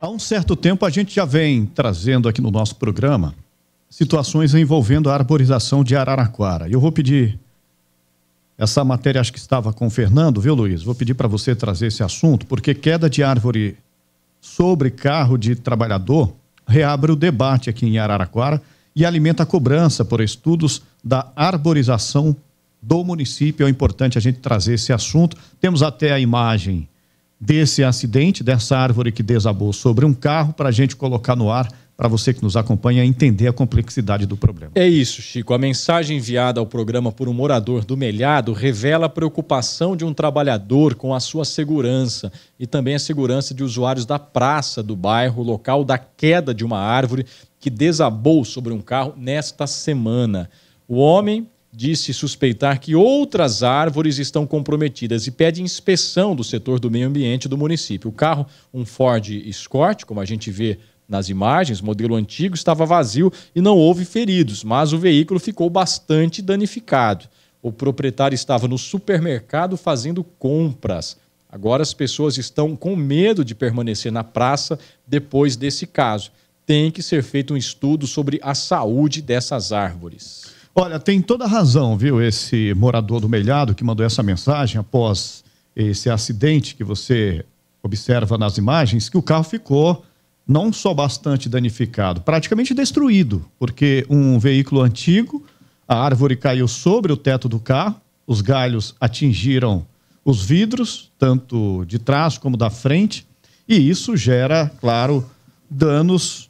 Há um certo tempo a gente já vem trazendo aqui no nosso programa situações envolvendo a arborização de Araraquara. E eu vou pedir essa matéria, acho que estava com o Fernando, viu, Luiz? Vou pedir para você trazer esse assunto, porque queda de árvore sobre carro de trabalhador reabre o debate aqui em Araraquara e alimenta a cobrança por estudos da arborização do município. É importante a gente trazer esse assunto. Temos até a imagem desse acidente, dessa árvore que desabou sobre um carro, para a gente colocar no ar, para você que nos acompanha entender a complexidade do problema. É isso, Chico. A mensagem enviada ao programa por um morador do Melhado revela a preocupação de um trabalhador com a sua segurança e também a segurança de usuários da praça do bairro, local da queda de uma árvore que desabou sobre um carro nesta semana. O homem disse suspeitar que outras árvores estão comprometidas e pede inspeção do setor do meio ambiente do município. O carro, um Ford Escort, como a gente vê nas imagens, modelo antigo, estava vazio e não houve feridos, mas o veículo ficou bastante danificado. O proprietário estava no supermercado fazendo compras. Agora as pessoas estão com medo de permanecer na praça depois desse caso. Tem que ser feito um estudo sobre a saúde dessas árvores. Olha, tem toda razão, viu, esse morador do Melhado que mandou essa mensagem após esse acidente que você observa nas imagens, que o carro ficou não só bastante danificado, praticamente destruído, porque um veículo antigo, a árvore caiu sobre o teto do carro, os galhos atingiram os vidros, tanto de trás como da frente, e isso gera, claro, danos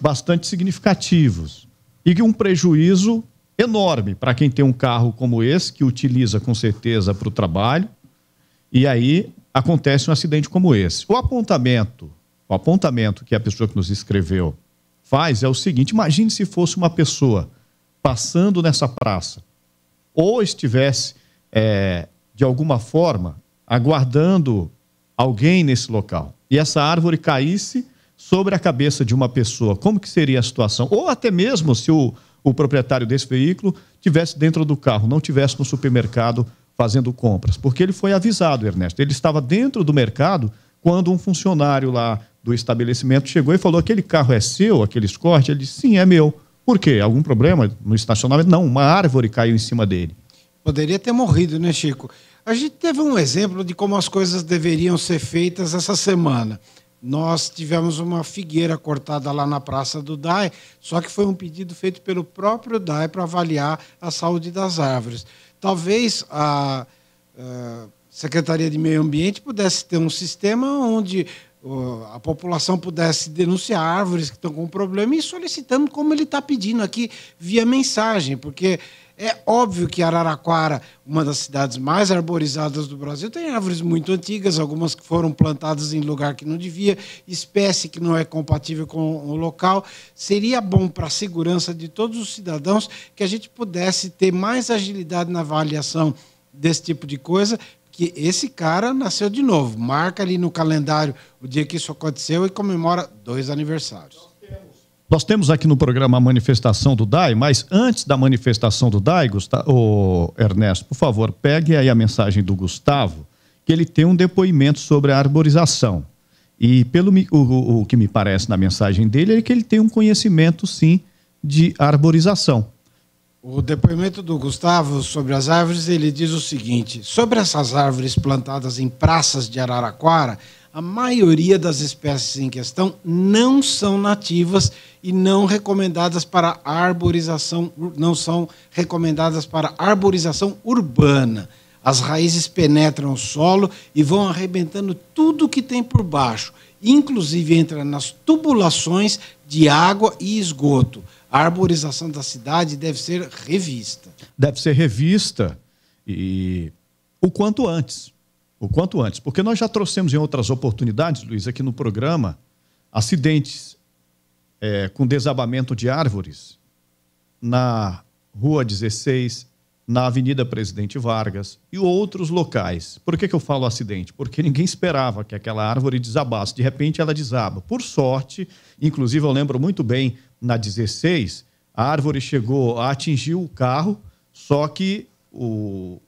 bastante significativos e um prejuízo enorme para quem tem um carro como esse, que utiliza com certeza para o trabalho, e aí acontece um acidente como esse. O apontamento, o apontamento que a pessoa que nos escreveu faz é o seguinte: imagine se fosse uma pessoa passando nessa praça, ou estivesse, é, de alguma forma, aguardando alguém nesse local, e essa árvore caísse sobre a cabeça de uma pessoa, como que seria a situação? Ou até mesmo se o o proprietário desse veículo tivesse dentro do carro, não tivesse no supermercado fazendo compras, porque ele foi avisado, Ernesto. Ele estava dentro do mercado quando um funcionário lá do estabelecimento chegou e falou: aquele carro é seu, aquele escorte? Ele disse: sim, é meu. Por quê? Algum problema no estacionamento? Não, uma árvore caiu em cima dele. Poderia ter morrido, né, Chico? A gente teve um exemplo de como as coisas deveriam ser feitas essa semana. Nós tivemos uma figueira cortada lá na Praça do DAE, só que foi um pedido feito pelo próprio DAE para avaliar a saúde das árvores. Talvez a, a Secretaria de Meio Ambiente pudesse ter um sistema onde a população pudesse denunciar árvores que estão com problema e solicitando como ele está pedindo aqui via mensagem, porque é óbvio que Araraquara, uma das cidades mais arborizadas do Brasil, tem árvores muito antigas, algumas que foram plantadas em lugar que não devia, espécie que não é compatível com o local. Seria bom para a segurança de todos os cidadãos que a gente pudesse ter mais agilidade na avaliação desse tipo de coisa, que esse cara nasceu de novo. Marca ali no calendário o dia que isso aconteceu e comemora dois aniversários. Nós temos aqui no programa a manifestação do DAI, mas antes da manifestação do DAI, Gustavo, oh, Ernesto, por favor, pegue aí a mensagem do Gustavo, que ele tem um depoimento sobre a arborização. E pelo o, o que me parece na mensagem dele é que ele tem um conhecimento, sim, de arborização. O depoimento do Gustavo sobre as árvores, ele diz o seguinte: sobre essas árvores plantadas em praças de Araraquara, a maioria das espécies em questão não são nativas e não recomendadas para arborização, não são recomendadas para arborização urbana. As raízes penetram o solo e vão arrebentando tudo que tem por baixo, inclusive entra nas tubulações de água e esgoto. A arborização da cidade deve ser revista. Deve ser revista e o quanto antes. O quanto antes. Porque nós já trouxemos em outras oportunidades, Luiz, aqui no programa, acidentes é, com desabamento de árvores na Rua 16, na Avenida Presidente Vargas e outros locais. Por que, que eu falo acidente? Porque ninguém esperava que aquela árvore desabasse. De repente, ela desaba. Por sorte, inclusive, eu lembro muito bem, na 16, a árvore chegou a atingir o carro, só que o,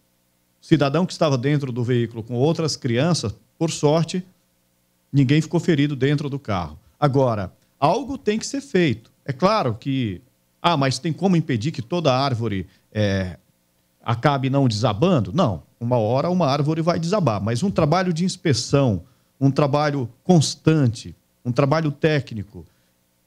cidadão que estava dentro do veículo com outras crianças, por sorte, ninguém ficou ferido dentro do carro. Agora, algo tem que ser feito. É claro que. Ah, mas tem como impedir que toda árvore é, acabe não desabando? Não. Uma hora uma árvore vai desabar. Mas um trabalho de inspeção, um trabalho constante, um trabalho técnico,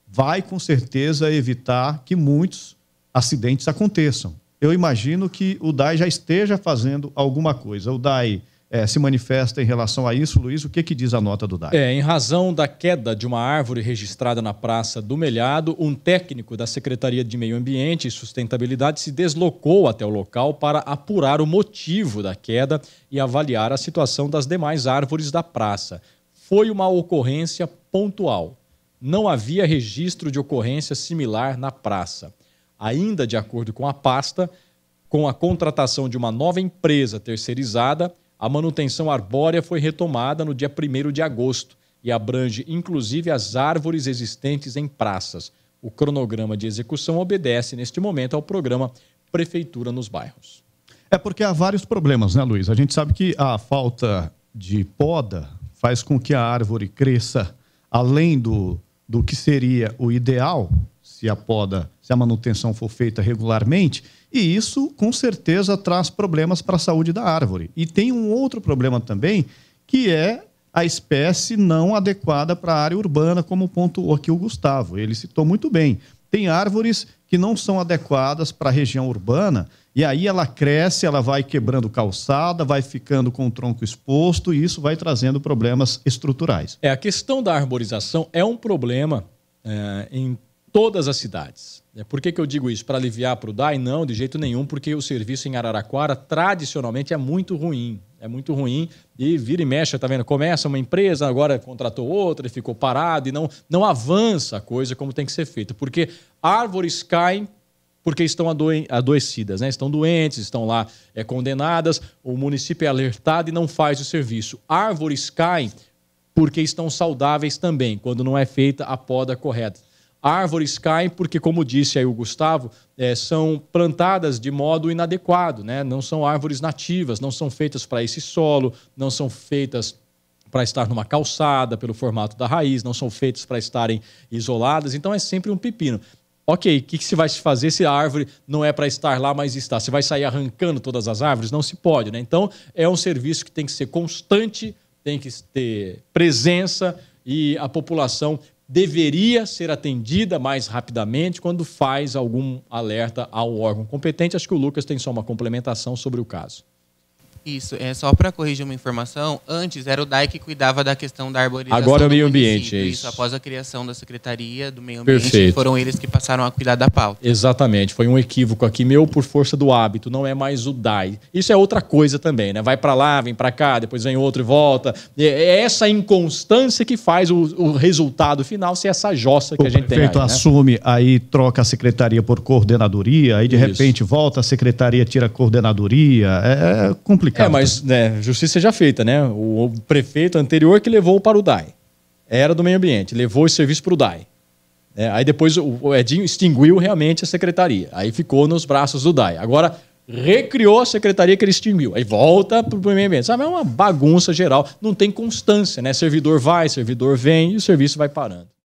vai com certeza evitar que muitos acidentes aconteçam eu imagino que o DAI já esteja fazendo alguma coisa. O DAI é, se manifesta em relação a isso, Luiz? O que, que diz a nota do Dai? É, em razão da queda de uma árvore registrada na Praça do Melhado, um técnico da Secretaria de Meio Ambiente e Sustentabilidade se deslocou até o local para apurar o motivo da queda e avaliar a situação das demais árvores da praça. Foi uma ocorrência pontual. Não havia registro de ocorrência similar na praça ainda de acordo com a pasta, com a contratação de uma nova empresa terceirizada, a manutenção arbórea foi retomada no dia 1 de agosto e abrange inclusive as árvores existentes em praças. O cronograma de execução obedece, neste momento, ao programa Prefeitura nos Bairros. É porque há vários problemas, né, Luiz? A gente sabe que a falta de poda faz com que a árvore cresça além do, do que seria o ideal, se a poda, se a manutenção for feita regularmente, e isso com certeza traz problemas para a saúde da árvore. E tem um outro problema também, que é a espécie não adequada para a área urbana, como pontuou aqui o Gustavo. Ele citou muito bem. Tem árvores que não são adequadas para a região urbana, e aí ela cresce, ela vai quebrando calçada, vai ficando com o tronco exposto, e isso vai trazendo problemas estruturais. É, a questão da arborização é um problema é, em todas as cidades. É, por que, que eu digo isso? Para aliviar para o DAI? Não, de jeito nenhum, porque o serviço em Araraquara tradicionalmente é muito ruim. É muito ruim e vira e mexe, tá vendo? Começa uma empresa, agora contratou outra e ficou parado e não, não avança a coisa como tem que ser feito. Porque árvores caem porque estão adoe adoecidas, né? estão doentes, estão lá é, condenadas, o município é alertado e não faz o serviço. Árvores caem porque estão saudáveis também, quando não é feita a poda correta árvores caem porque, como disse aí o Gustavo, é, são plantadas de modo inadequado, né? não são árvores nativas, não são feitas para esse solo, não são feitas para estar numa calçada, pelo formato da raiz, não são feitas para estarem isoladas, então é sempre um pepino. Ok, o que, que se vai fazer se a árvore não é para estar lá, mas está? Você vai sair arrancando todas as árvores? Não se pode, né? Então, é um serviço que tem que ser constante, tem que ter presença e a população deveria ser atendida mais rapidamente quando faz algum alerta ao órgão competente. Acho que o Lucas tem só uma complementação sobre o caso. Isso, é só para corrigir uma informação, antes era o DAI que cuidava da questão da arborização. Agora é o meio ambiente, é isso. isso. após a criação da Secretaria do Meio Ambiente, Perfeito. foram eles que passaram a cuidar da pauta. Exatamente, foi um equívoco aqui meu por força do hábito, não é mais o DAI. Isso é outra coisa também, né? Vai para lá, vem para cá, depois vem outro e volta. É, é essa inconstância que faz o, o resultado final ser essa jossa que o a gente tem. O prefeito né? assume, né? aí troca a secretaria por coordenadoria, aí de isso. repente volta a secretaria, tira a coordenadoria. É, é complicado complicado. É, mas né, justiça seja feita, né? O prefeito anterior que levou para o DAI era do meio ambiente, levou esse serviço para o DAI. É, aí depois o Edinho extinguiu realmente a secretaria. Aí ficou nos braços do DAI. Agora recriou a secretaria que ele extinguiu. Aí volta para o meio ambiente. Sabe, é uma bagunça geral. Não tem constância, né? Servidor vai, servidor vem e o serviço vai parando.